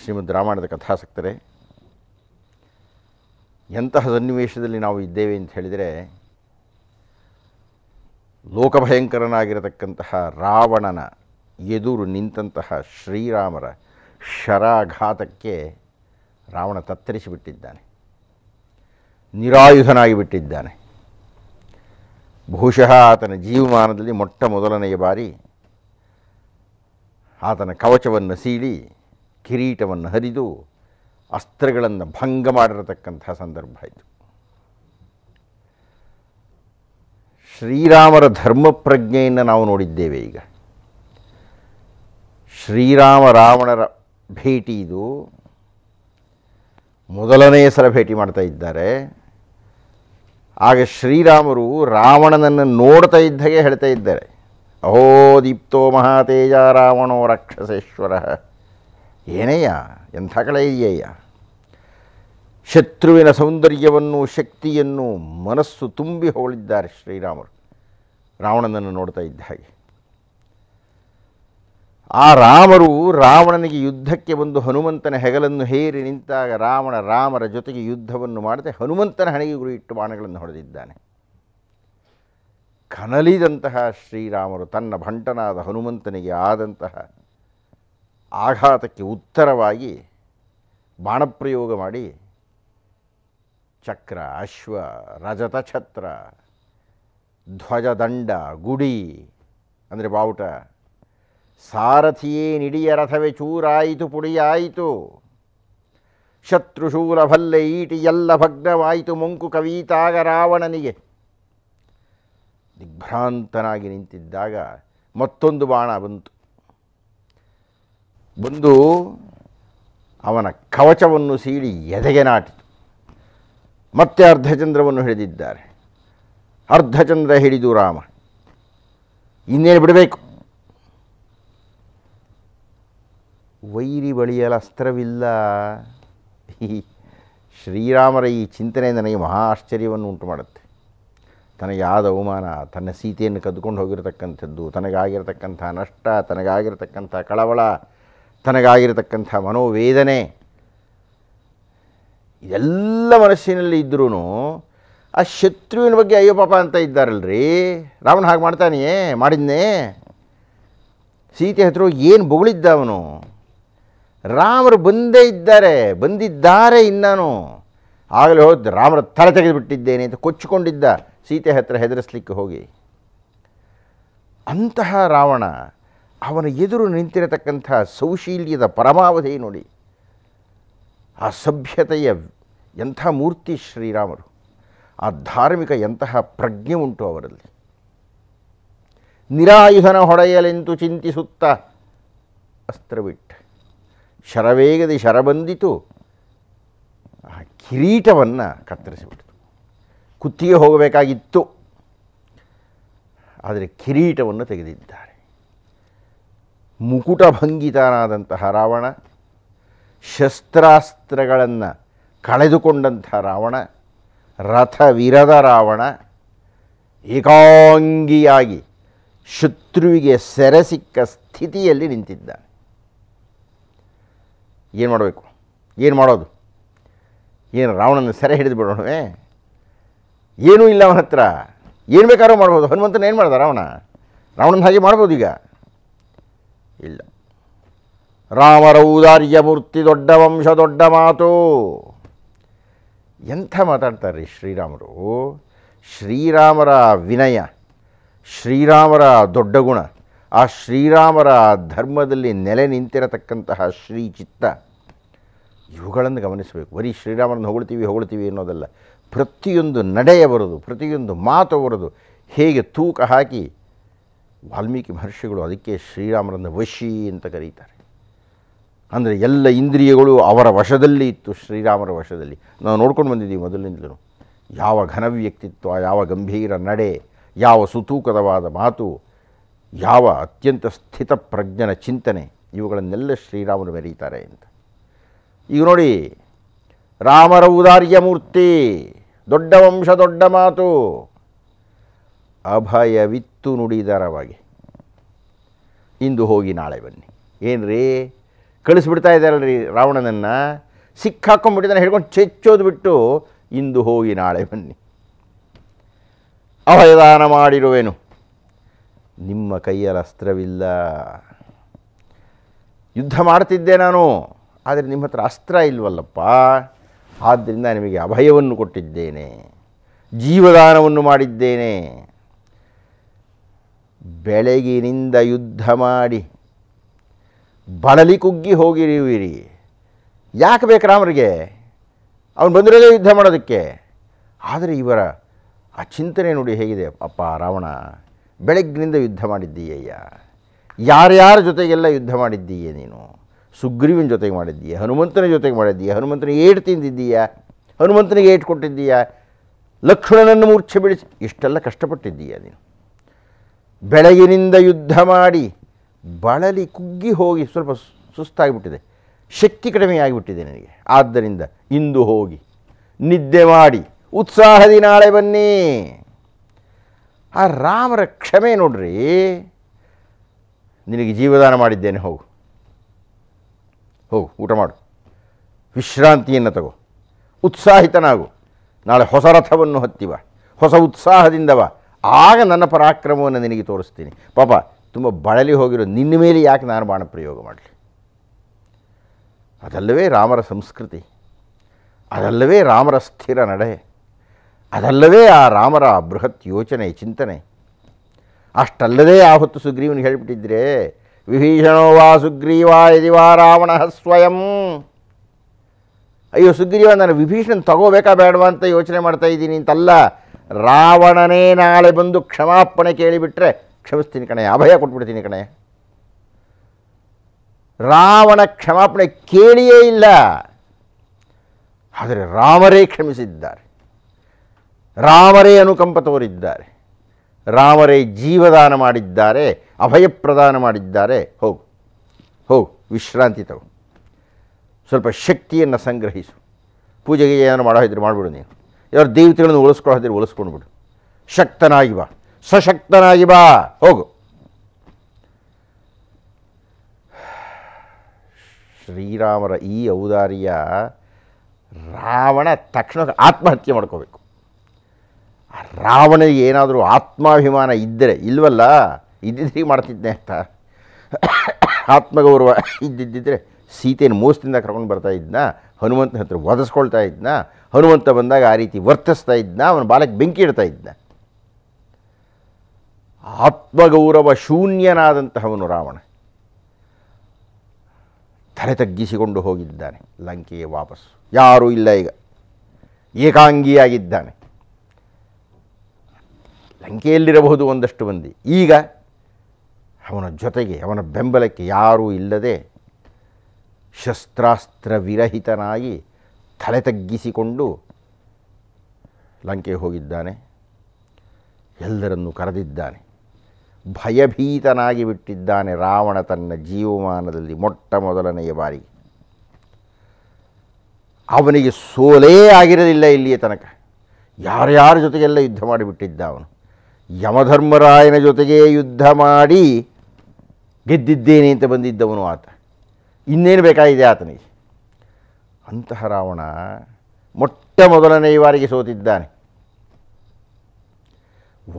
ಶ್ರೀಮದ್ ರಾಮಾಯಣದ ಕಥಾಸಕ್ತರೆ ಎಂತಹ ಸನ್ನಿವೇಶದಲ್ಲಿ ನಾವು ಇದ್ದೇವೆ ಅಂತ ಹೇಳಿದರೆ ಲೋಕಭಯಂಕರನಾಗಿರತಕ್ಕಂತಹ ರಾವಣನ ಎದುರು ನಿಂತಹ ಶ್ರೀರಾಮರ ಶರಾಘಾತಕ್ಕೆ ರಾವಣ ತತ್ತರಿಸಿಬಿಟ್ಟಿದ್ದಾನೆ ನಿರಾಯುಧನಾಗಿ ಬಿಟ್ಟಿದ್ದಾನೆ ಬಹುಶಃ ಆತನ ಜೀವಮಾನದಲ್ಲಿ ಮೊಟ್ಟ ಮೊದಲನೆಯ ಬಾರಿ ಆತನ ಕವಚವನ್ನು ಸೀಳಿ ಕಿರೀಟವನ್ನು ಹರಿದು ಅಸ್ತ್ರಗಳನ್ನು ಭಂಗ ಮಾಡಿರತಕ್ಕಂಥ ಸಂದರ್ಭ ಇದು ಶ್ರೀರಾಮರ ಧರ್ಮ ಪ್ರಜ್ಞೆಯನ್ನು ನಾವು ನೋಡಿದ್ದೇವೆ ಈಗ ಶ್ರೀರಾಮ ರಾವಣರ ಭೇಟಿ ಇದು ಮೊದಲನೆಯ ಸಲ ಭೇಟಿ ಮಾಡ್ತಾ ಇದ್ದಾರೆ ಆಗ ಶ್ರೀರಾಮರು ರಾವಣನನ್ನು ನೋಡ್ತಾ ಇದ್ದಾಗೆ ಹೇಳ್ತಾ ಇದ್ದಾರೆ ಅಹೋ ದೀಪ್ತೋ ಮಹಾತೇಜ ರಾವಣೋ ರಾಕ್ಷಸೇಶ್ವರ ಏನಯ್ಯ ಎಂಥ ಕಳೆ ಇದೆಯಯ್ಯ ಶತ್ರುವಿನ ಸೌಂದರ್ಯವನ್ನು ಶಕ್ತಿಯನ್ನು ಮನಸ್ಸು ತುಂಬಿ ಹೊಗಳಿದ್ದಾರೆ ಶ್ರೀರಾಮರು ರಾವಣನನ್ನು ನೋಡ್ತಾ ಇದ್ದ ಹಾಗೆ ಆ ರಾಮರು ರಾವಣನಿಗೆ ಯುದ್ಧಕ್ಕೆ ಬಂದು ಹನುಮಂತನ ಹೆಗಲನ್ನು ಹೇರಿ ನಿಂತಾಗ ರಾವಣ ರಾಮರ ಜೊತೆಗೆ ಯುದ್ಧವನ್ನು ಮಾಡದೆ ಹನುಮಂತನ ಹಣೆಗೆ ಗುರಿ ಇಟ್ಟು ಬಾಣಗಳನ್ನು ಹೊಡೆದಿದ್ದಾನೆ ಕನಲಿದಂತಹ ಶ್ರೀರಾಮರು ತನ್ನ ಭಂಟನಾದ ಹನುಮಂತನಿಗೆ ಆದಂತಹ ಆಘಾತಕ್ಕೆ ಉತ್ತರವಾಗಿ ಬಾಣಪ್ರಯೋಗ ಮಾಡಿ ಚಕ್ರ ಅಶ್ವ ರಜತ ಛತ್ರ ಧ್ವಜದಂಡ ಗುಡಿ ಅಂದರೆ ಬಾವುಟ ಸಾರಥಿಯೇ ನಿಡಿಯ ರಥವೇ ಚೂರಾಯಿತು ಪುಡಿಯಾಯಿತು ಶತ್ರುಶೂಲ ಭಲ್ಲೆ ಈಟಿ ಎಲ್ಲ ಭಗ್ನವಾಯಿತು ಮಂಕು ಕವಿತಾಗ ರಾವಣನಿಗೆ ದಿಗ್ಭ್ರಾಂತನಾಗಿ ನಿಂತಿದ್ದಾಗ ಮತ್ತೊಂದು ಬಾಣ ಬಂತು ಬಂದು ಅವನ ಕವಚವನ್ನು ಸೀಳಿ ಎದೆಗೆ ನಾಟಿತು ಮತ್ತೆ ಅರ್ಧಚಂದ್ರವನ್ನು ಹಿಡಿದಿದ್ದಾರೆ ಅರ್ಧಚಂದ್ರ ಹಿಡಿದು ರಾಮ ಇನ್ನೇನು ಬಿಡಬೇಕು ವೈರಿ ಬಳಿಯಲ ಅಸ್ತ್ರವಿಲ್ಲ ಶ್ರೀರಾಮರ ಈ ಚಿಂತನೆ ನನಗೆ ಮಹಾ ಆಶ್ಚರ್ಯವನ್ನು ಉಂಟು ಮಾಡುತ್ತೆ ತನಗಾದ ಅವಮಾನ ತನ್ನ ಸೀತೆಯನ್ನು ಕದ್ದುಕೊಂಡು ಹೋಗಿರತಕ್ಕಂಥದ್ದು ತನಗಾಗಿರತಕ್ಕಂಥ ನಷ್ಟ ತನಗಾಗಿರತಕ್ಕಂಥ ಕಳವಳ ತನಗಾಗಿರತಕ್ಕಂಥ ಮನೋವೇದನೆ ಇದೆಲ್ಲ ಮನಸ್ಸಿನಲ್ಲಿ ಇದ್ರೂ ಆ ಶತ್ರುವಿನ ಬಗ್ಗೆ ಅಯ್ಯೋ ಪಾಪ ಅಂತ ಇದ್ದಾರಲ್ರಿ ರಾವಣ ಹಾಗೆ ಮಾಡ್ತಾನೆಯೇ ಮಾಡಿದ್ನೇ ಸೀತೆ ಹತ್ರ ಏನು ಬೊಗಳಿದ್ದ ಅವನು ರಾಮರು ಬಂದೇ ಇದ್ದಾರೆ ಬಂದಿದ್ದಾರೆ ಇನ್ನಾನು ಆಗಲೇ ಹೋದ ರಾಮರ ತಲೆ ತೆಗೆದುಬಿಟ್ಟಿದ್ದೇನೆ ಅಂತ ಕೊಚ್ಚಿಕೊಂಡಿದ್ದ ಸೀತೆ ಹತ್ರ ಹೆದರಿಸ್ಲಿಕ್ಕೆ ಹೋಗಿ ಅಂತಹ ರಾವಣ ಅವನ ಎದುರು ನಿಂತಿರತಕ್ಕಂಥ ಸೌಶೀಲ್ಯದ ಪರಮಾವಧಿ ನೋಡಿ ಆ ಸಭ್ಯತೆಯ ಎಂಥ ಮೂರ್ತಿ ಶ್ರೀರಾಮರು ಆ ಧಾರ್ಮಿಕ ಎಂತಹ ಪ್ರಜ್ಞೆ ಉಂಟು ಅವರಲ್ಲಿ ನಿರಾಯುಧನ ಹೊಡೆಯಲೆಂದು ಚಿಂತಿಸುತ್ತಾ ಅಸ್ತ್ರವಿಟ್ಟ ಶರವೇಗದಿ ಶರ ಬಂದಿತು ಆ ಕಿರೀಟವನ್ನು ಕತ್ತರಿಸಿಬಿಡ್ತು ಕುತ್ತಿಗೆ ಹೋಗಬೇಕಾಗಿತ್ತು ಆದರೆ ಕಿರೀಟವನ್ನು ತೆಗೆದಿದ್ದ ಮುಕುಟಭಂಗಿತನಾದಂತಹ ರಾವಣ ಶಸ್ತ್ರಾಸ್ತ್ರಗಳನ್ನು ಕಳೆದುಕೊಂಡಂಥ ರಾವಣ ರಥವಿರದ ರಾವಣ ಏಕಾಂಗಿಯಾಗಿ ಶತ್ರುವಿಗೆ ಸೆರೆ ಸಿಕ್ಕ ಸ್ಥಿತಿಯಲ್ಲಿ ನಿಂತಿದ್ದ ಏನು ಮಾಡಬೇಕು ಏನು ಮಾಡೋದು ಏನು ರಾವಣನ ಸೆರೆ ಹಿಡಿದು ಬಿಡೋಣವೇ ಏನೂ ಇಲ್ಲ ಅವನ ಹತ್ರ ಏನು ಬೇಕಾದ್ರೂ ಮಾಡ್ಬೋದು ಹನುಮಂತನ ಏನು ಮಾಡ್ದ ರಾವಣ ರಾವಣನ ಹಾಗೆ ಮಾಡ್ಬೋದು ಈಗ ಇಲ್ಲ ರಾಮರ ಔದಾರ್ಯಮೂರ್ತಿ ದೊಡ್ಡ ವಂಶ ದೊಡ್ಡ ಮಾತು ಎಂಥ ಮಾತಾಡ್ತಾರೆ ಶ್ರೀರಾಮರು ಶ್ರೀರಾಮರ ವಿನಯ ಶ್ರೀರಾಮರ ದೊಡ್ಡ ಗುಣ ಆ ಶ್ರೀರಾಮರ ಧರ್ಮದಲ್ಲಿ ನೆಲೆ ನಿಂತಿರತಕ್ಕಂತಹ ಶ್ರೀಚಿತ್ತ ಇವುಗಳನ್ನು ಗಮನಿಸಬೇಕು ಬರೀ ಶ್ರೀರಾಮರನ್ನು ಹೊಗಳ್ತೀವಿ ಹೊಗಳ್ತೀವಿ ಅನ್ನೋದಲ್ಲ ಪ್ರತಿಯೊಂದು ನಡೆಯ ಬರೋದು ಪ್ರತಿಯೊಂದು ಮಾತು ಬರೋದು ಹೇಗೆ ತೂಕ ಹಾಕಿ ವಾಲ್ಮೀಕಿ ಮಹರ್ಷಿಗಳು ಅದಕ್ಕೆ ಶ್ರೀರಾಮರನ್ನು ವಶಿ ಅಂತ ಕರೀತಾರೆ ಅಂದರೆ ಎಲ್ಲ ಇಂದ್ರಿಯಗಳು ಅವರ ವಶದಲ್ಲಿ ಇತ್ತು ಶ್ರೀರಾಮರ ವಶದಲ್ಲಿ ನಾವು ನೋಡ್ಕೊಂಡು ಬಂದಿದ್ದೀವಿ ಮೊದಲಿನಿಂದಲೂ ಯಾವ ಘನ ವ್ಯಕ್ತಿತ್ವ ಯಾವ ಗಂಭೀರ ನಡೆ ಯಾವ ಸುತೂಕದವಾದ ಮಾತು ಯಾವ ಅತ್ಯಂತ ಸ್ಥಿತ ಪ್ರಜ್ಞನ ಚಿಂತನೆ ಇವುಗಳನ್ನೆಲ್ಲ ಶ್ರೀರಾಮರು ಮೆರೀತಾರೆ ಅಂತ ಈಗ ನೋಡಿ ರಾಮರ ಮೂರ್ತಿ ದೊಡ್ಡ ವಂಶ ದೊಡ್ಡ ಮಾತು ಅಭಯವಿತ್ ಇತ್ತು ನುಡಿ ಇಂದು ಹೋಗಿ ನಾಳೆ ಬನ್ನಿ ಏನು ರೀ ಕಳಿಸ್ಬಿಡ್ತಾ ಇದ್ದಾರಲ್ರಿ ರಾವಣನನ್ನು ಸಿಕ್ಕಾಕೊಂಡ್ಬಿಟ್ಟಿದ್ದಾನೆ ಹೇಳ್ಕೊಂಡು ಚೆಚ್ಚೋದು ಬಿಟ್ಟು ಇಂದು ಹೋಗಿ ನಾಳೆ ಬನ್ನಿ ಅವಯದಾನ ಮಾಡಿರುವೆನು ನಿಮ್ಮ ಕೈಯಲ್ಲಿ ಅಸ್ತ್ರವಿಲ್ಲ ಯುದ್ಧ ಮಾಡ್ತಿದ್ದೆ ನಾನು ಆದರೆ ನಿಮ್ಮ ಹತ್ರ ಅಸ್ತ್ರ ಇಲ್ವಲ್ಲಪ್ಪ ಆದ್ದರಿಂದ ನಿಮಗೆ ಅಭಯವನ್ನು ಕೊಟ್ಟಿದ್ದೇನೆ ಜೀವದಾನವನ್ನು ಮಾಡಿದ್ದೇನೆ ಬೆಳಗಿನಿಂದ ಯುದ್ಧ ಮಾಡಿ ಬಳಲಿ ಕುಗ್ಗಿ ಹೋಗಿರಿವಿರಿ ಯಾಕೆ ಬೇಕು ರಾಮರಿಗೆ ಅವನು ಬಂದಿರೋದೇ ಯುದ್ಧ ಮಾಡೋದಕ್ಕೆ ಆದರೆ ಇವರ ಆ ಚಿಂತನೆ ನೋಡಿ ಹೇಗಿದೆ ಅಪ್ಪ ರಾವಣ ಬೆಳಗ್ಗಿನಿಂದ ಯುದ್ಧ ಮಾಡಿದ್ದೀಯಯ್ಯ ಯಾರ್ಯಾರ ಜೊತೆಗೆಲ್ಲ ಯುದ್ಧ ಮಾಡಿದ್ದೀಯ ನೀನು ಸುಗ್ರೀವನ ಜೊತೆಗೆ ಮಾಡಿದ್ದೀಯ ಹನುಮಂತನ ಜೊತೆಗೆ ಮಾಡಿದ್ದೀಯ ಹನುಮಂತನ ಏಟು ತಿಂದಿದ್ದೀಯಾ ಹನುಮಂತನಿಗೆ ಏಟು ಕೊಟ್ಟಿದ್ದೀಯಾ ಲಕ್ಷ್ಮಣನನ್ನು ಮೂರ್ಛೆ ಬಿಡಿಸಿ ಇಷ್ಟೆಲ್ಲ ಕಷ್ಟಪಟ್ಟಿದ್ದೀಯ ನೀನು ಬೆಳಗಿನಿಂದ ಯುದ್ಧ ಮಾಡಿ ಬಳಲಿ ಕುಗ್ಗಿ ಹೋಗಿ ಸ್ವಲ್ಪ ಸುಸ್ತಾಗಿಬಿಟ್ಟಿದೆ ಶಕ್ತಿ ಕಡಿಮೆಯಾಗಿಬಿಟ್ಟಿದೆ ನನಗೆ ಆದ್ದರಿಂದ ಇಂದು ಹೋಗಿ ನಿದ್ದೆ ಮಾಡಿ ಉತ್ಸಾಹದಿ ನಾಳೆ ಬನ್ನಿ ಆ ರಾಮರ ಕ್ಷಮೆ ನೋಡ್ರಿ ನಿನಗೆ ಜೀವದಾನ ಮಾಡಿದ್ದೇನೆ ಹೋಗು ಹೋಗು ಊಟ ಮಾಡು ವಿಶ್ರಾಂತಿಯನ್ನು ತಗೋ ಉತ್ಸಾಹಿತನಾಗು ನಾಳೆ ಹೊಸ ರಥವನ್ನು ಹತ್ತಿವ ಹೊಸ ಉತ್ಸಾಹದಿಂದವ ಆಗ ನನ್ನ ಪರಾಕ್ರಮವನ್ನು ನಿನಗೆ ತೋರಿಸ್ತೀನಿ ಪಾಪ ತುಂಬ ಬಳಲಿ ಹೋಗಿರೋ ನಿನ್ನ ಮೇಲೆ ಯಾಕೆ ನಾನು ಬಾಣ ಪ್ರಯೋಗ ಮಾಡಲಿ ಅದಲ್ಲವೇ ರಾಮರ ಸಂಸ್ಕೃತಿ ಅದಲ್ಲವೇ ರಾಮರ ಸ್ಥಿರ ನಡೆ ಅದಲ್ಲವೇ ಆ ರಾಮರ ಬೃಹತ್ ಯೋಚನೆ ಚಿಂತನೆ ಅಷ್ಟಲ್ಲದೆ ಆ ಹೊತ್ತು ಸುಗ್ರೀವನಿಗೆ ಹೇಳಿಬಿಟ್ಟಿದ್ರೆ ವಿಭೀಷಣೋ ವಾ ಸುಗ್ರೀವ ವಾ ರಾವಣ ಸ್ವಯಂ ಅಯ್ಯೋ ಸುಗ್ರೀವ ನಾನು ವಿಭೀಷಣ ತಗೋಬೇಕಾ ಬೇಡವಾ ಅಂತ ಯೋಚನೆ ಮಾಡ್ತಾ ಇದ್ದೀನಿ ಅಂತಲ್ಲ ರಾವಣನೇ ನಾಳೆ ಬಂದು ಕ್ಷಮಾಪಣೆ ಕೇಳಿಬಿಟ್ರೆ ಕ್ಷಮಿಸ್ತೀನಿ ಕಣೆ ಅಭಯ ಕೊಟ್ಬಿಡ್ತೀನಿ ಕಣೆ ರಾವಣ ಕ್ಷಮಾಪಣೆ ಕೇಳಿಯೇ ಇಲ್ಲ ಆದರೆ ರಾಮರೇ ಕ್ಷಮಿಸಿದ್ದಾರೆ ರಾಮರೇ ಅನುಕಂಪ ತೋರಿದ್ದಾರೆ ರಾಮರೇ ಜೀವದಾನ ಮಾಡಿದ್ದಾರೆ ಅಭಯ ಪ್ರದಾನ ಮಾಡಿದ್ದಾರೆ ಹೋಗು ಹೋಗು ವಿಶ್ರಾಂತಿ ತಗೋ ಸ್ವಲ್ಪ ಶಕ್ತಿಯನ್ನು ಸಂಗ್ರಹಿಸು ಪೂಜೆಗೆ ಏನಾದರೂ ಮಾಡೋ ಇದ್ರೆ ಮಾಡಿಬಿಡು ನೀನು ಇವರ ದೇವತೆಗಳನ್ನು ಉಳಿಸ್ಕೊಳ್ಳೋದಿರಿ ಉಳಿಸ್ಕೊಂಡು ಬಿಡು ಶಕ್ತನಾಗಿ ಬಾ ಸಶಕ್ತನಾಗಿ ಬಾ ಹೋಗು ಶ್ರೀರಾಮರ ಈ ಔದಾರಿಯ ರಾವಣ ತಕ್ಷಣ ಆತ್ಮಹತ್ಯೆ ಮಾಡ್ಕೋಬೇಕು ರಾವಣನಿಗೆ ಏನಾದರೂ ಆತ್ಮಾಭಿಮಾನ ಇದ್ದರೆ ಇಲ್ವಲ್ಲ ಇದ್ದಿದ್ದರೆ ಮಾಡ್ತಿದ್ದೆ ಅಂತ ಆತ್ಮಗೌರವ ಇದ್ದಿದ್ದರೆ ಸೀತೆಯನ್ನು ಮೋಸದಿಂದ ಕರ್ಕೊಂಡು ಬರ್ತಾ ಇದ್ನ ಹನುಮಂತನ ಹತ್ರ ಒದಿಸ್ಕೊಳ್ತಾ ಇದ್ನ ಹನುಮಂತ ಬಂದಾಗ ಆ ರೀತಿ ವರ್ತಿಸ್ತಾ ಇದ್ನ ಅವನ ಬಾಲಕ್ಕೆ ಬೆಂಕಿ ಇಡ್ತಾ ಇದ್ನ ಆತ್ಮಗೌರವ ಶೂನ್ಯನಾದಂತಹವನು ರಾವಣ ತಲೆ ತಗ್ಗಿಸಿಕೊಂಡು ಹೋಗಿದ್ದಾನೆ ಲಂಕೆಗೆ ವಾಪಸ್ಸು ಯಾರೂ ಇಲ್ಲ ಈಗ ಏಕಾಂಗಿಯಾಗಿದ್ದಾನೆ ಲಂಕೆಯಲ್ಲಿರಬಹುದು ಒಂದಷ್ಟು ಮಂದಿ ಈಗ ಅವನ ಜೊತೆಗೆ ಅವನ ಬೆಂಬಲಕ್ಕೆ ಯಾರೂ ಇಲ್ಲದೆ ಶಸ್ತ್ರಾಸ್ತ್ರ ವಿರಹಿತನಾಗಿ ತಲೆ ತಗ್ಗಿಸಿಕೊಂಡು ಲಂಕೆ ಹೋಗಿದ್ದಾನೆ ಎಲ್ಲರನ್ನು ಕರೆದಿದ್ದಾನೆ ಭಯಭೀತನಾಗಿ ಬಿಟ್ಟಿದ್ದಾನೆ ರಾವಣ ತನ್ನ ಜೀವಮಾನದಲ್ಲಿ ಮೊಟ್ಟ ಮೊದಲನೆಯ ಬಾರಿ ಅವನಿಗೆ ಸೋಲೇ ಆಗಿರಲಿಲ್ಲ ಇಲ್ಲಿಯ ತನಕ ಯಾರ್ಯಾರ ಜೊತೆಗೆಲ್ಲ ಯುದ್ಧ ಮಾಡಿಬಿಟ್ಟಿದ್ದ ಅವನು ಯಮಧರ್ಮರಾಯನ ಜೊತೆಗೇ ಯುದ್ಧ ಮಾಡಿ ಗೆದ್ದಿದ್ದೇನೆ ಅಂತ ಬಂದಿದ್ದವನು ಆತ ಇನ್ನೇನು ಬೇಕಾಗಿದೆ ಆತನಿಗೆ ಅಂತಹ ರಾವಣ ಮೊಟ್ಟ ಮೊದಲನೇ ಬಾರಿಗೆ ಸೋತಿದ್ದಾನೆ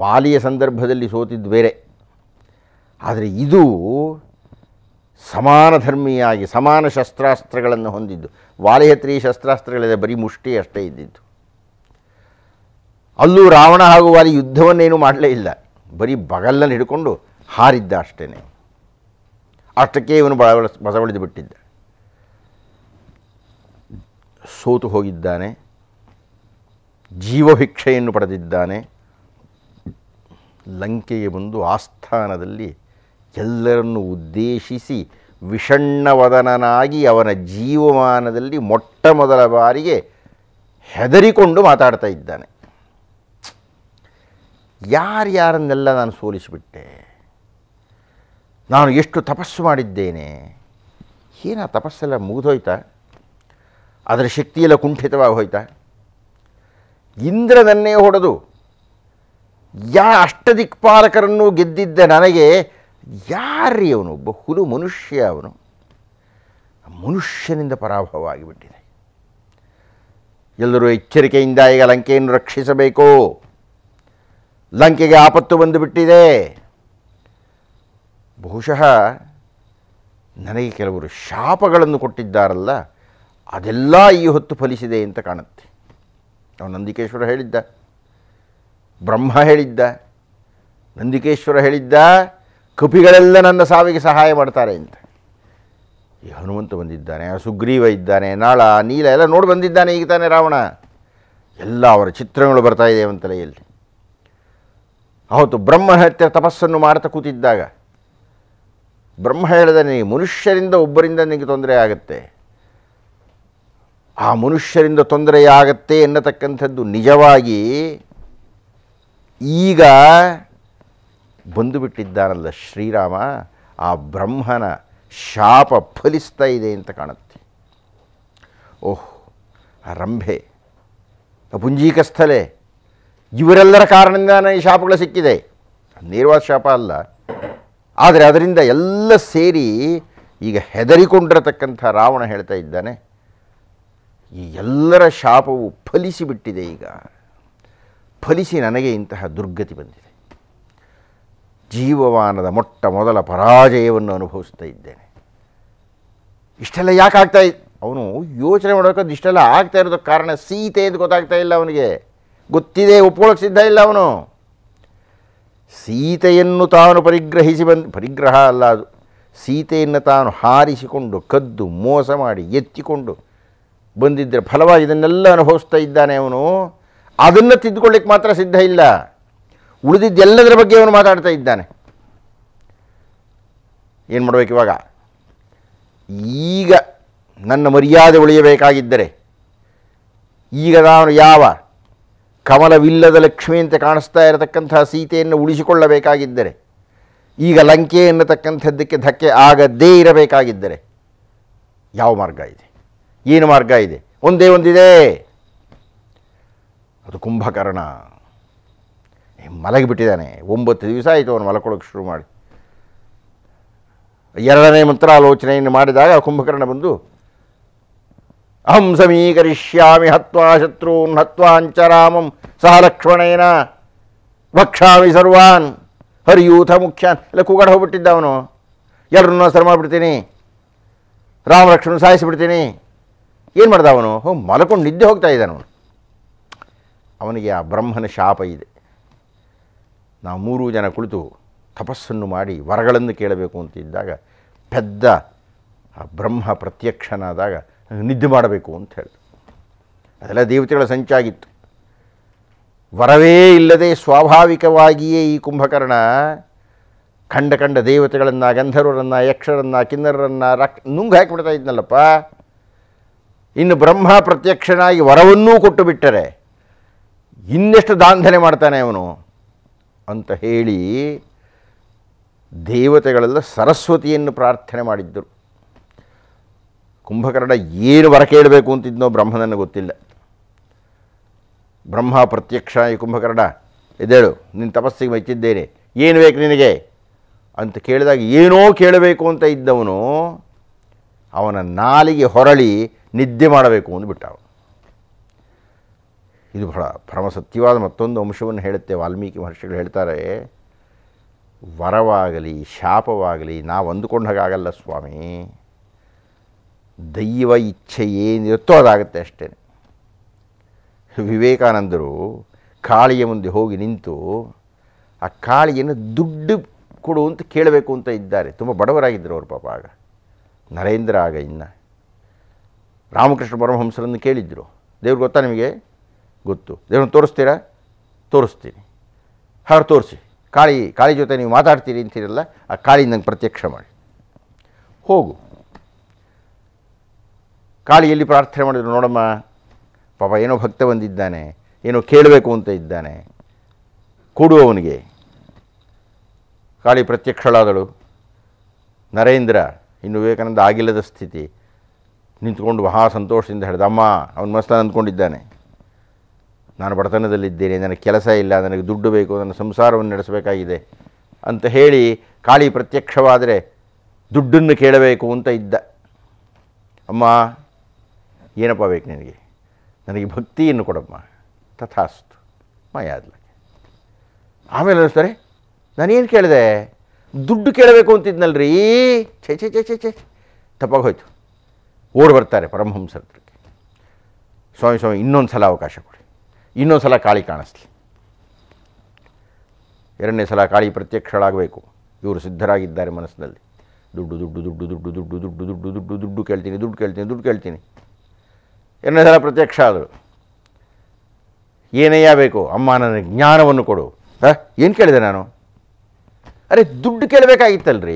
ವಾಲಿಯ ಸಂದರ್ಭದಲ್ಲಿ ಸೋತಿದ್ದು ಬೇರೆ ಆದರೆ ಇದು ಸಮಾನ ಧರ್ಮೀಯಾಗಿ ಸಮಾನ ಶಸ್ತ್ರಾಸ್ತ್ರಗಳನ್ನು ಹೊಂದಿದ್ದು ವಾಲಿಯ ತ್ರೀ ಶಸ್ತ್ರಾಸ್ತ್ರಗಳಿದೆ ಬರೀ ಮುಷ್ಟಿ ಅಷ್ಟೇ ಇದ್ದಿದ್ದು ಅಲ್ಲೂ ರಾವಣ ಹಾಗೂ ವಾಲಿ ಯುದ್ಧವನ್ನೇನು ಮಾಡಲೇ ಇಲ್ಲ ಬರೀ ಬಗಲ್ಲನ್ನು ಹಿಡ್ಕೊಂಡು ಹಾರಿದ್ದ ಅಷ್ಟೇ ಅಷ್ಟಕ್ಕೆ ಇವನು ಬಳ ಬಸವಳಿದು ಬಿಟ್ಟಿದ್ದ ಸೋತು ಹೋಗಿದ್ದಾನೆ ಜೀವಭಿಕ್ಷೆಯನ್ನು ಪಡೆದಿದ್ದಾನೆ ಲಂಕೆಗೆ ಬಂದು ಆಸ್ಥಾನದಲ್ಲಿ ಎಲ್ಲರನ್ನು ಉದ್ದೇಶಿಸಿ ವಿಷಣ್ಣವದನಾಗಿ ಅವನ ಜೀವಮಾನದಲ್ಲಿ ಮೊಟ್ಟ ಮೊದಲ ಬಾರಿಗೆ ಹೆದರಿಕೊಂಡು ಮಾತಾಡ್ತಾ ಇದ್ದಾನೆ ಯಾರ್ಯಾರನ್ನೆಲ್ಲ ನಾನು ಸೋಲಿಸಿಬಿಟ್ಟೆ ನಾನು ಎಷ್ಟು ತಪಸ್ಸು ಮಾಡಿದ್ದೇನೆ ಏನ ತಪಸ್ಸೆಲ್ಲ ಮುಗಿದೋಯ್ತಾ ಅದರ ಶಕ್ತಿಯೆಲ್ಲ ಕುಂಠಿತವಾಗಿ ಹೋಯ್ತಾ ಇಂದ್ರನನ್ನೇ ಹೊಡೆದು ಯಾ ಅಷ್ಟದಿಕ್ಪಾಲಕರನ್ನು ಗೆದ್ದಿದ್ದ ನನಗೆ ಯಾರೀ ಅವನು ಒಬ್ಬ ಮನುಷ್ಯ ಅವನು ಮನುಷ್ಯನಿಂದ ಪರಾಭವ ಆಗಿಬಿಟ್ಟಿದೆ ಎಲ್ಲರೂ ಎಚ್ಚರಿಕೆಯಿಂದ ಈಗ ಲಂಕೆಯನ್ನು ರಕ್ಷಿಸಬೇಕು ಲಂಕೆಗೆ ಆಪತ್ತು ಬಂದುಬಿಟ್ಟಿದೆ ಬಹುಶಃ ನನಗೆ ಕೆಲವರು ಶಾಪಗಳನ್ನು ಕೊಟ್ಟಿದ್ದಾರಲ್ಲ ಅದೆಲ್ಲ ಈ ಹೊತ್ತು ಫಲಿಸಿದೆ ಅಂತ ಕಾಣುತ್ತೆ ಅವನು ನಂದಿಕೇಶ್ವರ ಹೇಳಿದ್ದ ಬ್ರಹ್ಮ ಹೇಳಿದ್ದ ನಂದಿಕೇಶ್ವರ ಹೇಳಿದ್ದ ಕಪಿಗಳೆಲ್ಲ ನನ್ನ ಸಾವಿಗೆ ಸಹಾಯ ಮಾಡ್ತಾರೆ ಅಂತ ಈ ಹನುಮಂತ ಬಂದಿದ್ದಾನೆ ಸುಗ್ರೀವ ಇದ್ದಾನೆ ನಾಳ ನೀಲ ಎಲ್ಲ ನೋಡಿ ಬಂದಿದ್ದಾನೆ ಈಗ ತಾನೇ ರಾವಣ ಎಲ್ಲ ಅವರ ಚಿತ್ರಗಳು ಬರ್ತಾ ಇದೆ ಅವನ ತಲೆಯಲ್ಲಿ ಹೌದು ಬ್ರಹ್ಮಹತ್ಯೆ ತಪಸ್ಸನ್ನು ಮಾಡ್ತಾ ಕೂತಿದ್ದಾಗ ಬ್ರಹ್ಮ ಹೇಳಿದಾನೆ ಮನುಷ್ಯರಿಂದ ಒಬ್ಬರಿಂದ ನಿನಗೆ ತೊಂದರೆ ಆಗತ್ತೆ ಆ ಮನುಷ್ಯರಿಂದ ಆಗತ್ತೆ ಎನ್ನತಕ್ಕಂಥದ್ದು ನಿಜವಾಗಿ ಈಗ ಬಂದುಬಿಟ್ಟಿದ್ದಾನಲ್ಲ ಶ್ರೀರಾಮ ಆ ಬ್ರಹ್ಮನ ಶಾಪ ಫಲಿಸ್ತಾ ಇದೆ ಅಂತ ಕಾಣುತ್ತೆ ಓಹ್ ಆ ರಂಭೆ ಸ್ಥಲೆ ಇವರೆಲ್ಲರ ಕಾರಣದಿಂದ ನನಗೆ ಶಾಪಗಳು ಸಿಕ್ಕಿದೆ ನೇರವಾದ ಶಾಪ ಅಲ್ಲ ಆದರೆ ಅದರಿಂದ ಎಲ್ಲ ಸೇರಿ ಈಗ ಹೆದರಿಕೊಂಡಿರತಕ್ಕಂಥ ರಾವಣ ಹೇಳ್ತಾ ಇದ್ದಾನೆ ಈ ಎಲ್ಲರ ಶಾಪವು ಫಲಿಸಿಬಿಟ್ಟಿದೆ ಈಗ ಫಲಿಸಿ ನನಗೆ ಇಂತಹ ದುರ್ಗತಿ ಬಂದಿದೆ ಜೀವಮಾನದ ಮೊಟ್ಟ ಮೊದಲ ಪರಾಜಯವನ್ನು ಅನುಭವಿಸ್ತಾ ಇದ್ದೇನೆ ಇಷ್ಟೆಲ್ಲ ಯಾಕೆ ಆಗ್ತಾ ಅವನು ಯೋಚನೆ ಮಾಡಬೇಕಾದ ಇಷ್ಟೆಲ್ಲ ಆಗ್ತಾ ಇರೋದಕ್ಕೆ ಕಾರಣ ಸೀತೆ ಅಂತ ಗೊತ್ತಾಗ್ತಾ ಇಲ್ಲ ಅವನಿಗೆ ಗೊತ್ತಿದೆ ಒಪ್ಕೊಳ್ಳೋಕೆ ಸಿದ್ಧ ಇಲ್ಲ ಅವನು ಸೀತೆಯನ್ನು ತಾನು ಪರಿಗ್ರಹಿಸಿ ಬಂದು ಪರಿಗ್ರಹ ಅಲ್ಲ ಅದು ಸೀತೆಯನ್ನು ತಾನು ಹಾರಿಸಿಕೊಂಡು ಕದ್ದು ಮೋಸ ಮಾಡಿ ಎತ್ತಿಕೊಂಡು ಬಂದಿದ್ದರೆ ಫಲವಾಗಿ ಇದನ್ನೆಲ್ಲ ಅನುಭವಿಸ್ತಾ ಇದ್ದಾನೆ ಅವನು ಅದನ್ನು ತಿದ್ದುಕೊಳ್ಳಿಕ್ಕೆ ಮಾತ್ರ ಸಿದ್ಧ ಇಲ್ಲ ಉಳಿದಿದ್ದೆಲ್ಲದರ ಬಗ್ಗೆ ಅವನು ಮಾತಾಡ್ತಾ ಇದ್ದಾನೆ ಏನು ಮಾಡಬೇಕು ಇವಾಗ ಈಗ ನನ್ನ ಮರ್ಯಾದೆ ಉಳಿಯಬೇಕಾಗಿದ್ದರೆ ಈಗ ನಾನು ಯಾವ ಕಮಲವಿಲ್ಲದ ಲಕ್ಷ್ಮಿಯಂತೆ ಕಾಣಿಸ್ತಾ ಇರತಕ್ಕಂಥ ಸೀತೆಯನ್ನು ಉಳಿಸಿಕೊಳ್ಳಬೇಕಾಗಿದ್ದರೆ ಈಗ ಲಂಕೆ ಎನ್ನತಕ್ಕಂಥದ್ದಕ್ಕೆ ಧಕ್ಕೆ ಆಗದ್ದೇ ಇರಬೇಕಾಗಿದ್ದರೆ ಯಾವ ಮಾರ್ಗ ಇದೆ ಏನು ಮಾರ್ಗ ಇದೆ ಒಂದೇ ಒಂದಿದೆ ಅದು ಕುಂಭಕರ್ಣ ಮಲಗಿಬಿಟ್ಟಿದ್ದಾನೆ ಒಂಬತ್ತು ದಿವಸ ಆಯಿತು ಅವನು ಮಲಕೊಳ್ಳೋಕೆ ಶುರು ಮಾಡಿ ಎರಡನೇ ಮಂತ್ರ ಆಲೋಚನೆಯನ್ನು ಮಾಡಿದಾಗ ಕುಂಭಕರ್ಣ ಬಂದು ಅಹಂ ಸಮೀಕರಿಷ್ಯಾಮಿ ಹತ್ವಾ ಶತ್ರೂನ್ ಹತ್ವಾಂಚ ರಾಮಂ ಸಹ ಲಕ್ಷ್ಮಣೇನ ವಕ್ಷಾಮಿ ಸರ್ವಾನ್ ಹರಿಯೂಥ ಮುಖ್ಯಾನ್ ಎಲ್ಲ ಕೂಗಾಡ ಹೋಗ್ಬಿಟ್ಟಿದ್ದ ಅವನು ಸರ್ ಮಾಡ್ಬಿಡ್ತೀನಿ ರಾಮ ಲಕ್ಷ್ಮಣ ಸಾಯಿಸಿಬಿಡ್ತೀನಿ ಏನು ಮಾಡ್ದ ಅವನು ಹೋಗಿ ಮಲ್ಕೊಂಡು ನಿದ್ದೆ ಹೋಗ್ತಾ ಇದ್ದಾನೆ ಅವನಿಗೆ ಆ ಬ್ರಹ್ಮನ ಶಾಪ ಇದೆ ನಾವು ಮೂರು ಜನ ಕುಳಿತು ತಪಸ್ಸನ್ನು ಮಾಡಿ ವರಗಳನ್ನು ಕೇಳಬೇಕು ಅಂತಿದ್ದಾಗ ಪೆದ್ದ ಆ ಬ್ರಹ್ಮ ಪ್ರತ್ಯಕ್ಷನಾದಾಗ ನಿದ್ದೆ ಮಾಡಬೇಕು ಅಂತ ಹೇಳಿದ್ರು ಅದೆಲ್ಲ ದೇವತೆಗಳ ಸಂಚಾಗಿತ್ತು ವರವೇ ಇಲ್ಲದೆ ಸ್ವಾಭಾವಿಕವಾಗಿಯೇ ಈ ಕುಂಭಕರ್ಣ ಖಂಡ ಖಂಡ ದೇವತೆಗಳನ್ನು ಗಂಧರ್ವರನ್ನು ಯಕ್ಷರನ್ನು ಕಿನ್ನರರನ್ನು ರಕ್ ನುಂಗು ಹಾಕಿಬಿಡ್ತಾ ಇದ್ನಲ್ಲಪ್ಪ ಇನ್ನು ಬ್ರಹ್ಮ ಪ್ರತ್ಯಕ್ಷನಾಗಿ ವರವನ್ನೂ ಕೊಟ್ಟು ಬಿಟ್ಟರೆ ಇನ್ನೆಷ್ಟು ದಾಂಧನೆ ಮಾಡ್ತಾನೆ ಅವನು ಅಂತ ಹೇಳಿ ದೇವತೆಗಳೆಲ್ಲ ಸರಸ್ವತಿಯನ್ನು ಪ್ರಾರ್ಥನೆ ಮಾಡಿದ್ದರು ಕುಂಭಕರ್ಣ ಏನು ವರ ಕೇಳಬೇಕು ಅಂತಿದ್ನೋ ಬ್ರಹ್ಮನನ್ನು ಗೊತ್ತಿಲ್ಲ ಬ್ರಹ್ಮ ಪ್ರತ್ಯಕ್ಷ ಈ ಕುಂಭಕರ್ಣ ಎದ್ದೇಳು ನಿನ್ನ ತಪಸ್ಸಿಗೆ ಮೆಚ್ಚಿದ್ದೇನೆ ಏನು ಬೇಕು ನಿನಗೆ ಅಂತ ಕೇಳಿದಾಗ ಏನೋ ಕೇಳಬೇಕು ಅಂತ ಇದ್ದವನು ಅವನ ನಾಲಿಗೆ ಹೊರಳಿ ನಿದ್ದೆ ಮಾಡಬೇಕು ಅಂದುಬಿಟ್ಟ ಇದು ಬಹಳ ಪರಮಸತ್ಯವಾದ ಮತ್ತೊಂದು ಅಂಶವನ್ನು ಹೇಳುತ್ತೆ ವಾಲ್ಮೀಕಿ ಮಹರ್ಷಿಗಳು ಹೇಳ್ತಾರೆ ವರವಾಗಲಿ ಶಾಪವಾಗಲಿ ನಾವು ಅಂದುಕೊಂಡ ಸ್ವಾಮಿ ದೈವ ಇಚ್ಛೆ ಏನಿರುತ್ತೋ ಅದಾಗುತ್ತೆ ಅಷ್ಟೇ ವಿವೇಕಾನಂದರು ಕಾಳಿಯ ಮುಂದೆ ಹೋಗಿ ನಿಂತು ಆ ಕಾಳಿಯನ್ನು ದುಡ್ಡು ಕೊಡು ಅಂತ ಕೇಳಬೇಕು ಅಂತ ಇದ್ದಾರೆ ತುಂಬ ಬಡವರಾಗಿದ್ದರು ಅವರು ಪಾಪ ಆಗ ನರೇಂದ್ರ ಆಗ ಇನ್ನು ರಾಮಕೃಷ್ಣ ಪರಮಹಂಸರನ್ನು ಕೇಳಿದ್ದರು ದೇವ್ರಿಗೆ ಗೊತ್ತಾ ನಿಮಗೆ ಗೊತ್ತು ದೇವ್ರನ್ನ ತೋರಿಸ್ತೀರಾ ತೋರಿಸ್ತೀನಿ ಹಾಗೆ ತೋರಿಸಿ ಕಾಳಿ ಕಾಳಿ ಜೊತೆ ನೀವು ಮಾತಾಡ್ತೀರಿ ಅಂತೀರಲ್ಲ ಆ ಕಾಳಿ ನಂಗೆ ಪ್ರತ್ಯಕ್ಷ ಮಾಡಿ ಹೋಗು ಕಾಳಿಯಲ್ಲಿ ಪ್ರಾರ್ಥನೆ ಮಾಡಿದ್ರು ನೋಡಮ್ಮ ಪಾಪ ಏನೋ ಭಕ್ತ ಬಂದಿದ್ದಾನೆ ಏನೋ ಕೇಳಬೇಕು ಅಂತ ಇದ್ದಾನೆ ಕೂಡುವವನಿಗೆ ಕಾಳಿ ಪ್ರತ್ಯಕ್ಷಳಾದಳು ನರೇಂದ್ರ ಇನ್ನು ವಿವೇಕಾನಂದ ಆಗಿಲ್ಲದ ಸ್ಥಿತಿ ನಿಂತ್ಕೊಂಡು ಮಹಾ ಸಂತೋಷದಿಂದ ಅಮ್ಮ ಅವನು ಮಸ್ತಾನ ಅಂದ್ಕೊಂಡಿದ್ದಾನೆ ನಾನು ಬಡತನದಲ್ಲಿದ್ದೇನೆ ನನಗೆ ಕೆಲಸ ಇಲ್ಲ ನನಗೆ ದುಡ್ಡು ಬೇಕು ನನ್ನ ಸಂಸಾರವನ್ನು ನಡೆಸಬೇಕಾಗಿದೆ ಅಂತ ಹೇಳಿ ಕಾಳಿ ಪ್ರತ್ಯಕ್ಷವಾದರೆ ದುಡ್ಡನ್ನು ಕೇಳಬೇಕು ಅಂತ ಇದ್ದ ಅಮ್ಮ ಏನಪ್ಪ ಬೇಕು ನಿನಗೆ ನನಗೆ ಭಕ್ತಿಯನ್ನು ಕೊಡಮ್ಮ ತಥಾಸ್ತು ಮಾಯಾದ್ಲಕ್ಕೆ ಆಮೇಲೆ ಅನಿಸ್ತಾರೆ ನಾನೇನು ಕೇಳಿದೆ ದುಡ್ಡು ಕೇಳಬೇಕು ಅಂತಿದ್ನಲ್ರಿ ಛೇ ಛೇ ಛೇ ಛೇ ಛೇ ತಪ್ಪಾಗೋಯ್ತು ಓಡಿ ಬರ್ತಾರೆ ಪರಮಹಂಸಕ್ಕೆ ಸ್ವಾಮಿ ಸ್ವಾಮಿ ಇನ್ನೊಂದು ಸಲ ಅವಕಾಶ ಕೊಡಿ ಇನ್ನೊಂದು ಸಲ ಕಾಳಿ ಕಾಣಿಸ್ಲಿ ಎರಡನೇ ಸಲ ಕಾಳಿ ಪ್ರತ್ಯಕ್ಷಳಾಗಬೇಕು ಇವರು ಸಿದ್ಧರಾಗಿದ್ದಾರೆ ಮನಸ್ಸಿನಲ್ಲಿ ದುಡ್ಡು ದುಡ್ಡು ದುಡ್ಡು ದುಡ್ಡು ದುಡ್ಡು ದುಡ್ಡು ದುಡ್ಡು ದುಡ್ಡು ದುಡ್ಡು ಕೇಳ್ತೀನಿ ದುಡ್ಡು ಕೇಳ್ತೀನಿ ದುಡ್ಡು ಕೇಳ್ತೀನಿ ಎರಡನೇ ಸಲ ಪ್ರತ್ಯಕ್ಷ ಆದರು ಏನೇಯ ಬೇಕು ಅಮ್ಮ ನನಗೆ ಜ್ಞಾನವನ್ನು ಕೊಡು ಏನು ಕೇಳಿದೆ ನಾನು ಅರೆ ದುಡ್ಡು ಕೇಳಬೇಕಾಗಿತ್ತಲ್ರಿ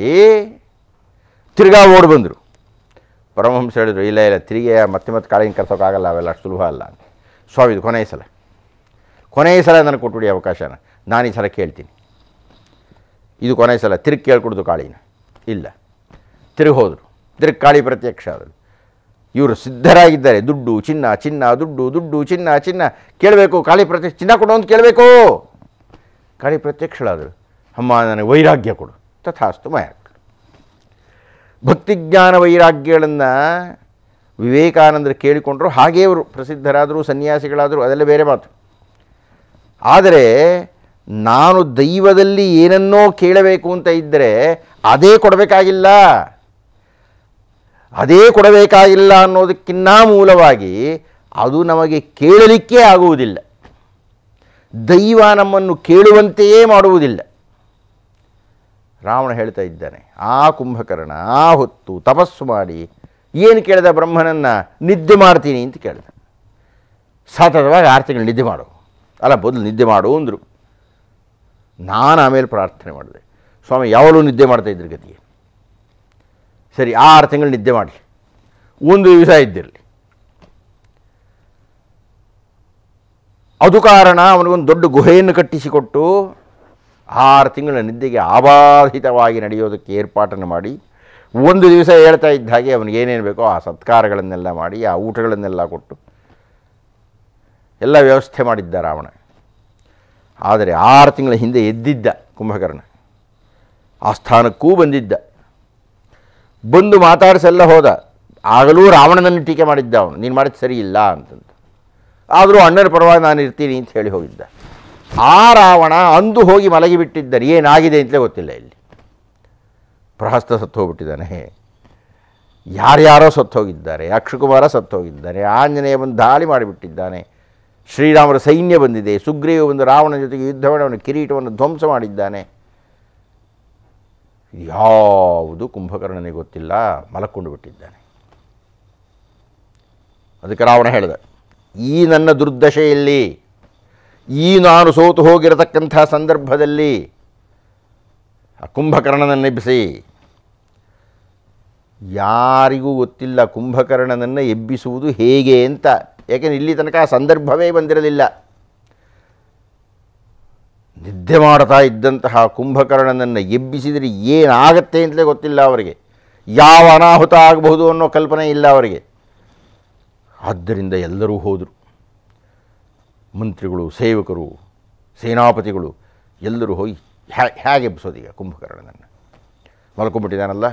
ತಿರ್ಗಾ ಓಡಿ ಬಂದರು ಪರಮಹಂಸ ಹೇಳಿದ್ರು ಇಲ್ಲ ಇಲ್ಲ ತಿರುಗಿ ಮತ್ತೆ ಮತ್ತೆ ಕಾಳಿನ ಕರ್ಸೋಕ್ಕಾಗಲ್ಲ ಅವೆಲ್ಲ ಅಷ್ಟು ಸುಲಭ ಅಲ್ಲ ಸ್ವಾಮಿ ಸ್ವಾಮಿದು ಕೊನೆಯ ಸಲ ಕೊನೆಯ ಸಲ ನನಗೆ ಕೊಟ್ಬಿಡಿ ಅವಕಾಶನ ನಾನು ಈ ಸಲ ಕೇಳ್ತೀನಿ ಇದು ಕೊನೆಯ ಸಲ ತಿರುಗಿ ಕೇಳ್ಕೊಡ್ದು ಕಾಳಿನ ಇಲ್ಲ ತಿರುಗಿ ಹೋದರು ತಿರುಗಿ ಕಾಳಿ ಪ್ರತ್ಯಕ್ಷ ಆದರು ಇವರು ಸಿದ್ಧರಾಗಿದ್ದಾರೆ ದುಡ್ಡು ಚಿನ್ನ ಚಿನ್ನ ದುಡ್ಡು ದುಡ್ಡು ಚಿನ್ನ ಚಿನ್ನ ಕೇಳಬೇಕು ಕಾಳಿ ಪ್ರತ್ಯಕ್ಷ ಚಿನ್ನ ಕೊಡು ಅಂತ ಕೇಳಬೇಕು ಕಾಳಿ ಪ್ರತ್ಯಕ್ಷಳಾದರು ಅಮ್ಮ ನನಗೆ ವೈರಾಗ್ಯ ಕೊಡು ತಥಾಸ್ತು ಮಯಕ್ ಭಕ್ತಿಜ್ಞಾನ ವೈರಾಗ್ಯಗಳನ್ನು ವಿವೇಕಾನಂದರು ಕೇಳಿಕೊಂಡರು ಹಾಗೇ ಅವರು ಪ್ರಸಿದ್ಧರಾದರು ಸನ್ಯಾಸಿಗಳಾದರು ಅದೆಲ್ಲ ಬೇರೆ ಮಾತು ಆದರೆ ನಾನು ದೈವದಲ್ಲಿ ಏನನ್ನೋ ಕೇಳಬೇಕು ಅಂತ ಇದ್ದರೆ ಅದೇ ಕೊಡಬೇಕಾಗಿಲ್ಲ ಅದೇ ಕೊಡಬೇಕಾಗಿಲ್ಲ ಅನ್ನೋದಕ್ಕಿನ್ನ ಮೂಲವಾಗಿ ಅದು ನಮಗೆ ಕೇಳಲಿಕ್ಕೇ ಆಗುವುದಿಲ್ಲ ದೈವ ನಮ್ಮನ್ನು ಕೇಳುವಂತೆಯೇ ಮಾಡುವುದಿಲ್ಲ ರಾವಣ ಹೇಳ್ತಾ ಇದ್ದಾನೆ ಆ ಕುಂಭಕರ್ಣ ಆ ಹೊತ್ತು ತಪಸ್ಸು ಮಾಡಿ ಏನು ಕೇಳಿದ ಬ್ರಹ್ಮನನ್ನು ನಿದ್ದೆ ಮಾಡ್ತೀನಿ ಅಂತ ಕೇಳಿದ ಸತತವಾಗಿ ಆರು ತಿಂಗಳು ನಿದ್ದೆ ಮಾಡು ಅಲ್ಲ ಬದಲು ನಿದ್ದೆ ಮಾಡು ಅಂದರು ನಾನು ಆಮೇಲೆ ಪ್ರಾರ್ಥನೆ ಮಾಡಿದೆ ಸ್ವಾಮಿ ಯಾವಾಗಲೂ ನಿದ್ದೆ ಮಾಡ್ತಾ ಇದ್ರ ಗತಿಗೆ ಸರಿ ಆರು ತಿಂಗಳು ನಿದ್ದೆ ಮಾಡಲಿ ಒಂದು ದಿವಸ ಇದ್ದಿರಲಿ ಅದು ಕಾರಣ ಅವನಿಗೊಂದು ದೊಡ್ಡ ಗುಹೆಯನ್ನು ಕಟ್ಟಿಸಿಕೊಟ್ಟು ಆರು ತಿಂಗಳ ನಿದ್ದೆಗೆ ಆಬಾಧಿತವಾಗಿ ನಡೆಯೋದಕ್ಕೆ ಏರ್ಪಾಟನ್ನು ಮಾಡಿ ಒಂದು ದಿವಸ ಹೇಳ್ತಾ ಇದ್ದ ಹಾಗೆ ಏನೇನು ಬೇಕೋ ಆ ಸತ್ಕಾರಗಳನ್ನೆಲ್ಲ ಮಾಡಿ ಆ ಊಟಗಳನ್ನೆಲ್ಲ ಕೊಟ್ಟು ಎಲ್ಲ ವ್ಯವಸ್ಥೆ ಮಾಡಿದ್ದ ರಾವಣ ಆದರೆ ಆರು ತಿಂಗಳ ಹಿಂದೆ ಎದ್ದಿದ್ದ ಕುಂಭಕರ್ಣ ಆ ಸ್ಥಾನಕ್ಕೂ ಬಂದಿದ್ದ ಬಂದು ಮಾತಾಡಿಸೆಲ್ಲ ಹೋದ ಆಗಲೂ ರಾವಣನನ್ನು ಟೀಕೆ ಮಾಡಿದ್ದ ಅವನು ನೀನು ಮಾಡಿದ ಸರಿ ಇಲ್ಲ ಅಂತಂದು ಆದರೂ ಅಣ್ಣನ ಪರವಾಗಿ ನಾನು ಇರ್ತೀನಿ ಅಂತ ಹೇಳಿ ಹೋಗಿದ್ದ ಆ ರಾವಣ ಅಂದು ಹೋಗಿ ಮಲಗಿಬಿಟ್ಟಿದ್ದಾರೆ ಏನಾಗಿದೆ ಅಂತಲೇ ಗೊತ್ತಿಲ್ಲ ಇಲ್ಲಿ ಪ್ರಹಸ್ತ ಸತ್ತು ಹೋಗ್ಬಿಟ್ಟಿದ್ದಾನೆ ಯಾರ್ಯಾರೋ ಸತ್ತು ಹೋಗಿದ್ದಾರೆ ಅಕ್ಷಕುಮಾರ ಸತ್ತು ಹೋಗಿದ್ದಾರೆ ಆಂಜನೇಯ ಬಂದು ದಾಳಿ ಮಾಡಿಬಿಟ್ಟಿದ್ದಾನೆ ಶ್ರೀರಾಮರ ಸೈನ್ಯ ಬಂದಿದೆ ಸುಗ್ರೀವ ಬಂದು ರಾವಣನ ಜೊತೆಗೆ ಯುದ್ಧವನ್ನು ಕಿರೀಟವನ್ನು ಧ್ವಂಸ ಮಾಡಿದ್ದಾನೆ ಯಾವುದು ಕುಂಭಕರ್ಣನಿಗೆ ಗೊತ್ತಿಲ್ಲ ಮಲಕೊಂಡು ಬಿಟ್ಟಿದ್ದಾನೆ ಅದಕ್ಕೆ ರಾವಣ ಹೇಳಿದೆ ಈ ನನ್ನ ದುರ್ದಶೆಯಲ್ಲಿ ಈ ನಾನು ಸೋತು ಹೋಗಿರತಕ್ಕಂಥ ಸಂದರ್ಭದಲ್ಲಿ ಆ ಕುಂಭಕರ್ಣನನ್ನೆಬ್ಬಿಸಿ ಯಾರಿಗೂ ಗೊತ್ತಿಲ್ಲ ಕುಂಭಕರ್ಣನನ್ನು ಎಬ್ಬಿಸುವುದು ಹೇಗೆ ಅಂತ ಯಾಕೆಂದರೆ ಇಲ್ಲಿ ತನಕ ಆ ಸಂದರ್ಭವೇ ಬಂದಿರಲಿಲ್ಲ ನಿದ್ದೆ ಮಾಡ್ತಾ ಇದ್ದಂತಹ ಕುಂಭಕರ್ಣನನ್ನು ಎಬ್ಬಿಸಿದರೆ ಏನಾಗತ್ತೆ ಅಂತಲೇ ಗೊತ್ತಿಲ್ಲ ಅವರಿಗೆ ಯಾವ ಅನಾಹುತ ಆಗಬಹುದು ಅನ್ನೋ ಕಲ್ಪನೆ ಇಲ್ಲ ಅವರಿಗೆ ಆದ್ದರಿಂದ ಎಲ್ಲರೂ ಹೋದರು ಮಂತ್ರಿಗಳು ಸೇವಕರು ಸೇನಾಪತಿಗಳು ಎಲ್ಲರೂ ಹೋಗಿ ಹ್ಯಾ ಹೇಗೆ ಎಬ್ಬಿಸೋದೀಗ ಕುಂಭಕರ್ಣನನ್ನು ಮಲ್ಕೊಂಬಿಟ್ಟಿದ್ದಾನಲ್ಲ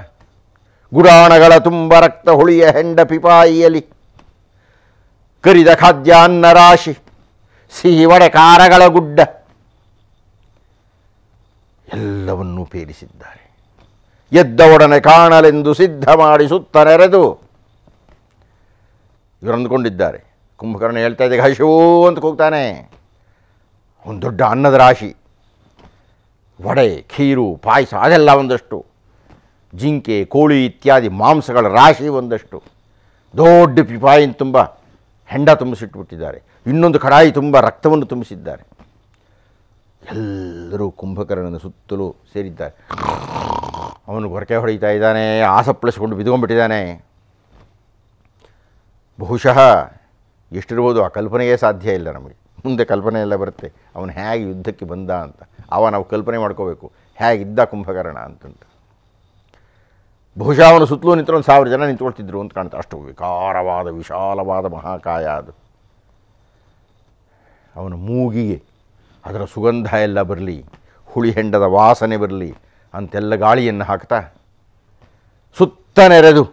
ಗುರಾಣಗಳ ತುಂಬ ರಕ್ತ ಹುಳಿಯ ಹೆಂಡ ಪಿಪಾಯಿಯಲಿ ಕರಿದ ಖಾದ್ಯಾನ್ನ ರಾಶಿ ಸಿಹಿ ಒಡೆ ಕಾರಗಳ ಗುಡ್ಡ ಎಲ್ಲವನ್ನೂ ಪೇರಿಸಿದ್ದಾರೆ ಎದ್ದವೊಡನೆ ಕಾಣಲೆಂದು ಸಿದ್ಧ ಮಾಡಿ ಸುತ್ತ ನೆರೆದು ಕುಂಭಕರ್ಣ ಹೇಳ್ತಾ ಇದ್ದಾಗ ಹಶೂ ಅಂತ ಕೂಗ್ತಾನೆ ಒಂದು ದೊಡ್ಡ ಅನ್ನದ ರಾಶಿ ವಡೆ ಖೀರು ಪಾಯಸ ಅದೆಲ್ಲ ಒಂದಷ್ಟು ಜಿಂಕೆ ಕೋಳಿ ಇತ್ಯಾದಿ ಮಾಂಸಗಳ ರಾಶಿ ಒಂದಷ್ಟು ದೊಡ್ಡ ಪಿಪಾಯಿನ ತುಂಬ ಹೆಂಡ ತುಂಬಿಸಿಟ್ಬಿಟ್ಟಿದ್ದಾರೆ ಇನ್ನೊಂದು ಕಡಾಯಿ ತುಂಬ ರಕ್ತವನ್ನು ತುಂಬಿಸಿದ್ದಾರೆ ಎಲ್ಲರೂ ಕುಂಭಕರ್ಣನ ಸುತ್ತಲೂ ಸೇರಿದ್ದಾರೆ ಅವನು ಹೊರಕೆ ಹೊಡೀತಾ ಇದ್ದಾನೆ ಆಸಪ್ಲಸ್ಕೊಂಡು ಬಿದ್ಕೊಂಡ್ಬಿಟ್ಟಿದ್ದಾನೆ ಬಹುಶಃ ಎಷ್ಟಿರ್ಬೋದು ಆ ಕಲ್ಪನೆಯೇ ಸಾಧ್ಯ ಇಲ್ಲ ನಮಗೆ ಮುಂದೆ ಕಲ್ಪನೆ ಎಲ್ಲ ಬರುತ್ತೆ ಅವನು ಹೇಗೆ ಯುದ್ಧಕ್ಕೆ ಬಂದ ಅಂತ ಅವ ನಾವು ಕಲ್ಪನೆ ಮಾಡ್ಕೋಬೇಕು ಹೇಗಿದ್ದ ಕುಂಭಕರ್ಣ ಅಂತಂತ ಬಹುಶಃ ಅವನು ಸುತ್ತಲೂ ನಿಂತು ಒಂದು ಸಾವಿರ ಜನ ನಿಂತ್ಕೊಳ್ತಿದ್ರು ಅಂತ ಕಾಣ್ತಾ ಅಷ್ಟು ವಿಕಾರವಾದ ವಿಶಾಲವಾದ ಮಹಾಕಾಯ ಅದು ಅವನು ಮೂಗಿಗೆ ಅದರ ಸುಗಂಧ ಎಲ್ಲ ಬರಲಿ ಹುಳಿ ಹೆಂಡದ ವಾಸನೆ ಬರಲಿ ಅಂತೆಲ್ಲ ಗಾಳಿಯನ್ನು ಹಾಕ್ತಾ ಸುತ್ತ ನೆರೆದು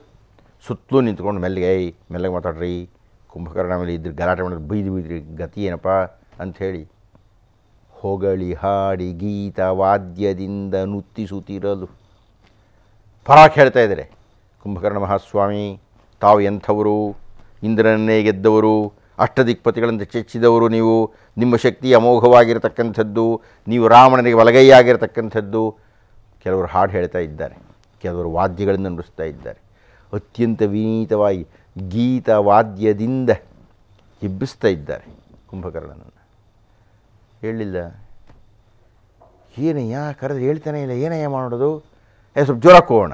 ಸುತ್ತಲೂ ನಿಂತ್ಕೊಂಡು ಮೆಲ್ಲಿಗೆ ಮೆಲ್ಲಗೆ ಮಾತಾಡ್ರಿ ಕುಂಭಕರ್ಣ ಮೇಲೆ ಇದ್ರೆ ಗಲಾಟೆ ಮಾಡಿದ್ರೆ ಬೈದು ಬೈದ್ರಿ ಗತಿ ಏನಪ್ಪ ಅಂಥೇಳಿ ಹೊಗಳಿ ಹಾಡಿ ಗೀತ ವಾದ್ಯದಿಂದ ನುತ್ತಿಸುತ್ತಿರಲು ಪರಾಕ್ ಹೇಳ್ತಾ ಇದ್ದಾರೆ ಕುಂಭಕರ್ಣ ಮಹಾಸ್ವಾಮಿ ತಾವು ಎಂಥವರು ಇಂದ್ರನನ್ನೇ ಗೆದ್ದವರು ಅಷ್ಟದಿಕ್ಪತಿಗಳನ್ನು ಚೆಚ್ಚಿದವರು ನೀವು ನಿಮ್ಮ ಶಕ್ತಿ ಅಮೋಘವಾಗಿರತಕ್ಕಂಥದ್ದು ನೀವು ರಾವಣನಿಗೆ ಬಲಗೈಯಾಗಿರತಕ್ಕಂಥದ್ದು ಕೆಲವರು ಹಾಡು ಹೇಳ್ತಾ ಇದ್ದಾರೆ ಕೆಲವರು ವಾದ್ಯಗಳನ್ನು ನುಡಿಸ್ತಾ ಇದ್ದಾರೆ ಅತ್ಯಂತ ವಿನೀತವಾಗಿ ಗೀತ ವಾದ್ಯದಿಂದ ಹಿಬ್ಬಿಸ್ತಾ ಇದ್ದಾರೆ ಕುಂಭಕರ್ಣನನ್ನು ಹೇಳಲಿಲ್ಲ ಏನಯ್ಯ ಕರೆದು ಹೇಳ್ತಾನೆ ಇಲ್ಲ ಏನಯ್ಯ ಮಾಡೋದು ಏ ಸ್ವಲ್ಪ ಕೋಣ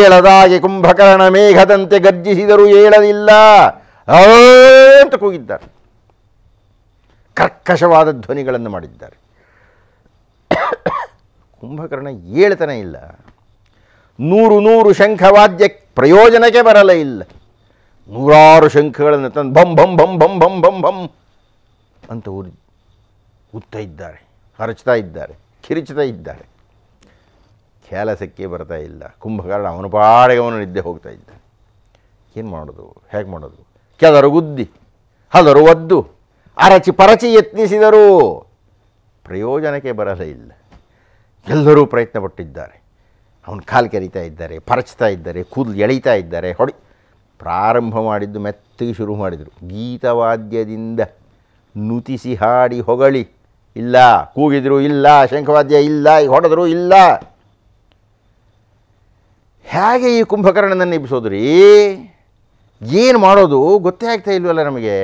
ಏಳದಾಗೆ ಕುಂಭಕರ್ಣ ಮೇಘದಂತೆ ಗರ್ಜಿಸಿದರೂ ಏಳಲಿಲ್ಲ ಅಂತ ಕೂಗಿದ್ದಾರೆ ಕರ್ಕಶವಾದ ಧ್ವನಿಗಳನ್ನು ಮಾಡಿದ್ದಾರೆ ಕುಂಭಕರ್ಣ ಏಳ್ತನ ಇಲ್ಲ ನೂರು ನೂರು ಶಂಖವಾದ್ಯ ಪ್ರಯೋಜನಕ್ಕೆ ಬರಲೇ ಇಲ್ಲ ನೂರಾರು ಶಂಖಗಳನ್ನು ತಂದು ಬಂ ಭಂ ಭಂ ಭಂ ಭಂ ಭಂ ಭಂ ಅಂತ ಊರಿ ಉತ್ತ ಇದ್ದಾರೆ ಹರಚ್ತಾ ಇದ್ದಾರೆ ಕಿರಿಚುತ್ತಾ ಇದ್ದಾರೆ ಕೆಲಸಕ್ಕೆ ಬರ್ತಾ ಇಲ್ಲ ಕುಂಭಕರ್ಣ ಅವನು ಪಾಡಿಗೆ ಅವನು ನಿದ್ದೆ ಹೋಗ್ತಾ ಇದ್ದಾನೆ ಏನು ಮಾಡೋದು ಹೇಗೆ ಮಾಡೋದು ಕೆದರು ಗುದ್ದಿ ಹಲರು ಒದ್ದು ಅರಚಿ ಪರಚಿ ಯತ್ನಿಸಿದರೂ ಪ್ರಯೋಜನಕ್ಕೆ ಬರಲೇ ಇಲ್ಲ ಎಲ್ಲರೂ ಪ್ರಯತ್ನ ಪಟ್ಟಿದ್ದಾರೆ ಅವನು ಕಾಲು ಕೆರಿತಾ ಇದ್ದಾರೆ ಪರಚ್ತಾ ಇದ್ದಾರೆ ಕೂದಲು ಎಳೀತಾ ಇದ್ದಾರೆ ಹೊಡಿ ಪ್ರಾರಂಭ ಮಾಡಿದ್ದು ಮೆತ್ತಗೆ ಶುರು ಮಾಡಿದರು ಗೀತವಾದ್ಯದಿಂದ ನುತಿಸಿ ಹಾಡಿ ಹೊಗಳಿ ಇಲ್ಲ ಕೂಗಿದ್ರು ಇಲ್ಲ ಶಂಖವಾದ್ಯ ಇಲ್ಲ ಹೊಡೆದ್ರು ಇಲ್ಲ ಹೇಗೆ ಈ ಕುಂಭಕರ್ಣನನ್ನು ಎಬ್ಬಿಸೋದ್ರಿ ಏನು ಮಾಡೋದು ಗೊತ್ತೇ ಆಗ್ತಾ ಇಲ್ವಲ್ಲ ನಮಗೆ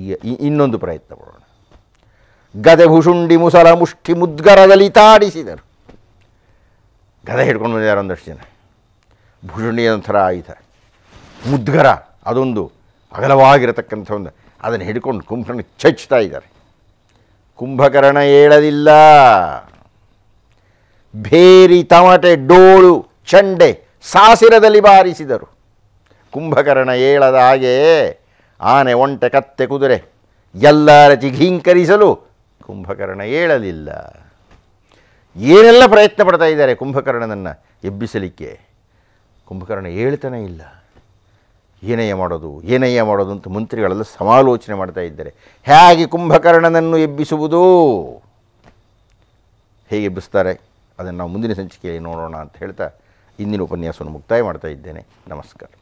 ಈಗ ಇನ್ನೊಂದು ಪ್ರಯತ್ನ ಮಾಡೋಣ ಭುಷುಂಡಿ ಮುಸಲ ಮುಷ್ಟಿ ಮುದ್ಗರದಲ್ಲಿ ತಾಡಿಸಿದರು ಗದೆ ಹಿಡ್ಕೊಂಡು ಬಂದಿದ್ದಾರೆ ಒಂದಷ್ಟು ಜನ ಭುಷುಂಡಿ ಒಂಥರ ಆಯುಧ ಮುದ್ಗರ ಅದೊಂದು ಅಗಲವಾಗಿರತಕ್ಕಂಥ ಒಂದು ಅದನ್ನು ಹಿಡ್ಕೊಂಡು ಕುಂಭನ ಚಚ್ತಾ ಇದ್ದಾರೆ ಕುಂಭಕರ್ಣ ಹೇಳದಿಲ್ಲ ಭೇರಿ ತಮಟೆ ಡೋಳು ಚಂಡೆ ಸಾಸಿರದಲ್ಲಿ ಬಾರಿಸಿದರು ಕುಂಭಕರ್ಣ ಹೇಳದ ಹಾಗೆ ಆನೆ ಒಂಟೆ ಕತ್ತೆ ಕುದುರೆ ಎಲ್ಲರ ಜಿಘೀಂಕರಿಸಲು ಕುಂಭಕರ್ಣ ಏಳಲಿಲ್ಲ ಏನೆಲ್ಲ ಪ್ರಯತ್ನ ಪಡ್ತಾ ಇದ್ದಾರೆ ಕುಂಭಕರ್ಣನನ್ನು ಎಬ್ಬಿಸಲಿಕ್ಕೆ ಕುಂಭಕರ್ಣ ಹೇಳ್ತಾನೇ ಇಲ್ಲ ಏನಯ್ಯ ಮಾಡೋದು ಏನಯ್ಯ ಮಾಡೋದು ಅಂತ ಮಂತ್ರಿಗಳೆಲ್ಲ ಸಮಾಲೋಚನೆ ಮಾಡ್ತಾ ಇದ್ದಾರೆ ಹೇಗೆ ಕುಂಭಕರ್ಣನನ್ನು ಎಬ್ಬಿಸುವುದು ಹೇಗೆ ಎಬ್ಬಿಸ್ತಾರೆ ಅದನ್ನು ನಾವು ಮುಂದಿನ ಸಂಚಿಕೆಯಲ್ಲಿ ನೋಡೋಣ ಅಂತ ಹೇಳ್ತಾ ಇಂದಿನ ಉಪನ್ಯಾಸವನ್ನು ಮುಕ್ತಾಯ ಮಾಡ್ತಾ ಇದ್ದೇನೆ ನಮಸ್ಕಾರ